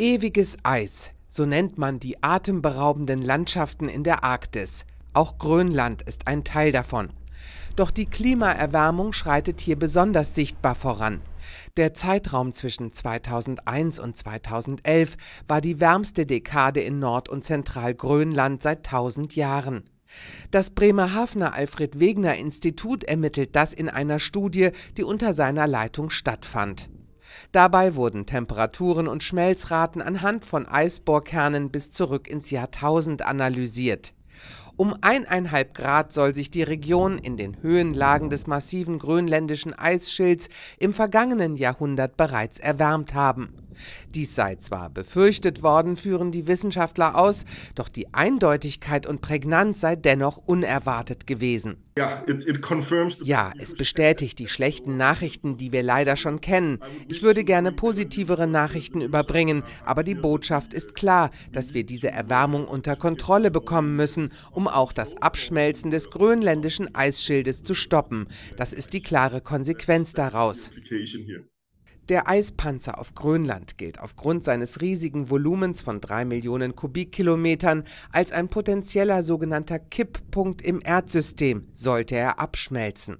Ewiges Eis, so nennt man die atemberaubenden Landschaften in der Arktis. Auch Grönland ist ein Teil davon. Doch die Klimaerwärmung schreitet hier besonders sichtbar voran. Der Zeitraum zwischen 2001 und 2011 war die wärmste Dekade in Nord- und Zentralgrönland seit 1000 Jahren. Das Bremerhavener Alfred Wegener Institut ermittelt das in einer Studie, die unter seiner Leitung stattfand. Dabei wurden Temperaturen und Schmelzraten anhand von Eisbohrkernen bis zurück ins Jahrtausend analysiert. Um eineinhalb Grad soll sich die Region in den Höhenlagen des massiven grönländischen Eisschilds im vergangenen Jahrhundert bereits erwärmt haben. Dies sei zwar befürchtet worden, führen die Wissenschaftler aus, doch die Eindeutigkeit und Prägnanz sei dennoch unerwartet gewesen. Ja, es bestätigt die schlechten Nachrichten, die wir leider schon kennen. Ich würde gerne positivere Nachrichten überbringen, aber die Botschaft ist klar, dass wir diese Erwärmung unter Kontrolle bekommen müssen, um auch das Abschmelzen des grönländischen Eisschildes zu stoppen. Das ist die klare Konsequenz daraus. Der Eispanzer auf Grönland gilt aufgrund seines riesigen Volumens von drei Millionen Kubikkilometern als ein potenzieller sogenannter Kipppunkt im Erdsystem, sollte er abschmelzen.